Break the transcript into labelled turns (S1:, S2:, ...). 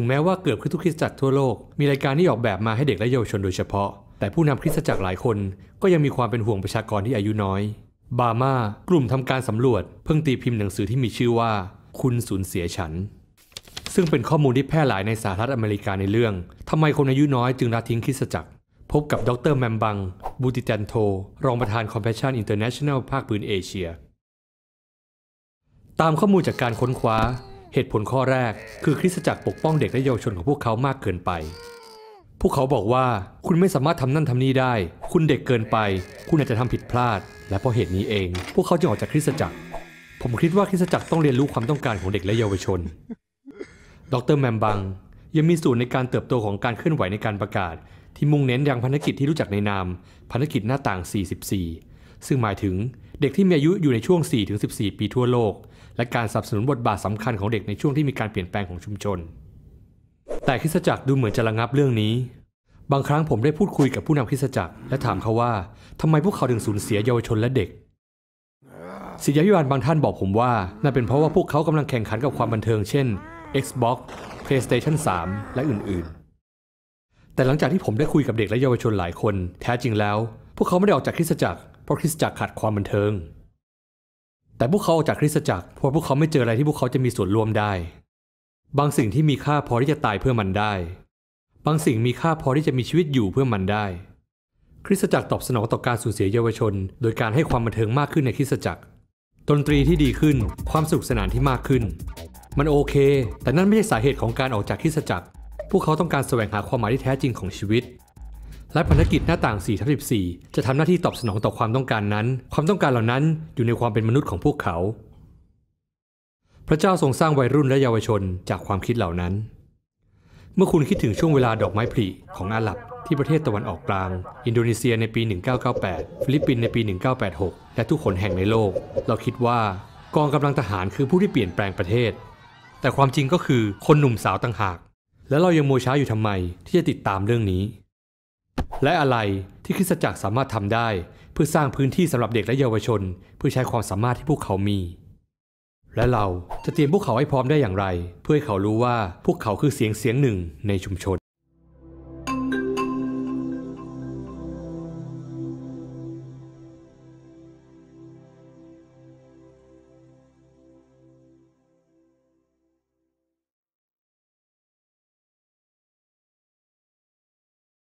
S1: ถึงแม้ว่าเกือบทุกคริสตจักรทั่วโลก มีรายการที่ออกแบบมาให้เด็กและเยาวชนโดยเฉพาะ แต่ผู้นำคริสตจักรหลายคน ก็ยังมีความเป็นห่วงประชากรที่อายุน้อย บาม่ากลุ่มทำการสำรวจเพิ่งตีพิมพ์หนังสือที่มีชื่อว่า คุณสูญเสียฉัน ซึ่งเป็นข้อมูลที่แพร่หลายในสหรัฐอเมริกาในเรื่อง ทำไมคนอายุน้อยจึงละทิ้งคริสตจักร พบกับดรแมมบังบูติจันโทรองประธาน Compassion International ภาคพื้นเอเชียตามข้อมูลจากการค้นคว้าเหตุผลข้อแรกคือ คริสตจักรปกป้องเด็กและเยาวชนของพวกเขามากเกินไป พวกเขาบอกว่าคุณไม่สามารถทำนั่นทำนี่ได้ คุณเด็กเกินไป คุณอาจจะทำผิดพลาด และเพราะเหตุนี้เอง พวกเขาจึงออกจากคริสตจักร ผมคิดว่าคริสตจักรต้องเรียนรู้ความต้องการของเด็กและเยาวชน ดรแมมบัง ยังมีส่วนในการเติบโตของการเคลื่อนไหวในการประกาศ ที่มุ่งเน้นยังพันธกิจที่รู้จักในนามพันธกิจหน้าต่าง 44 ซึ่งหมายถึงเด็กที่มีอายุอยู่ในช่วง 4-14 ปีทั่วโลกและการสนับสนุนบทบาทสำคัญของเด็กในช่วงที่มีการเปลี่ยนแปลงของชุมชน แต่คริสจักรดูเหมือนจะระงับเรื่องนี้ บางครั้งผมได้พูดคุยกับผู้นำคริสจักรและถามเขาว่า ทำไมพวกเขาถึงสูญเสียเยาวชนและเด็ก ศิษยาพิบาลบางท่านบอกผมว่านั่นเป็นเพราะว่าพวกเขากำลังแข่งขันกับความบันเทิง เช่น Xbox PlayStation 3 และอื่นๆ แต่หลังจากที่ผมได้คุยกับเด็กและเยาวชนหลายคน แท้จริงแล้ว พวกเขาไม่ได้ออกจากคริสจักรเพราะคริสจักรขาดความบันเทิงแต่พวกเขาออกจากคริสตจักรเพราะพวกเขาไม่เจออะไรที่พวกเขาจะมีส่วนร่วมได้ บางสิ่งที่มีค่าพอที่จะตายเพื่อมันได้ บางสิ่งมีค่าพอที่จะมีชีวิตอยู่เพื่อมันได้ คริสตจักรตอบสนองต่อการสูญเสียเยาวชน โดยการให้ความบันเทิงมากขึ้นในคริสตจักรดนตรีที่ดีขึ้นความสุขสนานที่มากขึ้น มันโอเค แต่นั่นไม่ใช่สาเหตุของการออกจากคริสตจักร พวกเขาต้องการแสวงหาความหมายที่แท้จริงของชีวิตและพันธกิจหน้าต่าง4ทับ14 จะทำหน้าที่ตอบสนองต่อความต้องการนั้น ความต้องการเหล่านั้นอยู่ในความเป็นมนุษย์ของพวกเขา พระเจ้าทรงสร้างวัยรุ่นและเยาวชนจากความคิดเหล่านั้น เมื่อคุณคิดถึงช่วงเวลาดอกไม้ผลิของอาหรับที่ประเทศตะวันออกกลาง อินโดนีเซียในปี 1998 ฟิลิปปินส์ในปี 1986 และทุกคนแห่งในโลก เราคิดว่ากองกำลังทหารคือผู้ที่เปลี่ยนแปลงประเทศ แต่ความจริงก็คือคนหนุ่มสาวต่างหาก แล้วเรายังโมช้าอยู่ทำไมที่จะติดตามเรื่องนี้และอะไรที่คริสตจักรสามารถทำได้ เพื่อสร้างพื้นที่สำหรับเด็กและเยาวชน เพื่อใช้ความสามารถที่พวกเขามี และเราจะเตรียมพวกเขาให้พร้อมได้อย่างไร เพื่อให้เขารู้ว่าพวกเขาคือเสียงเสียงหนึ่งในชุมชน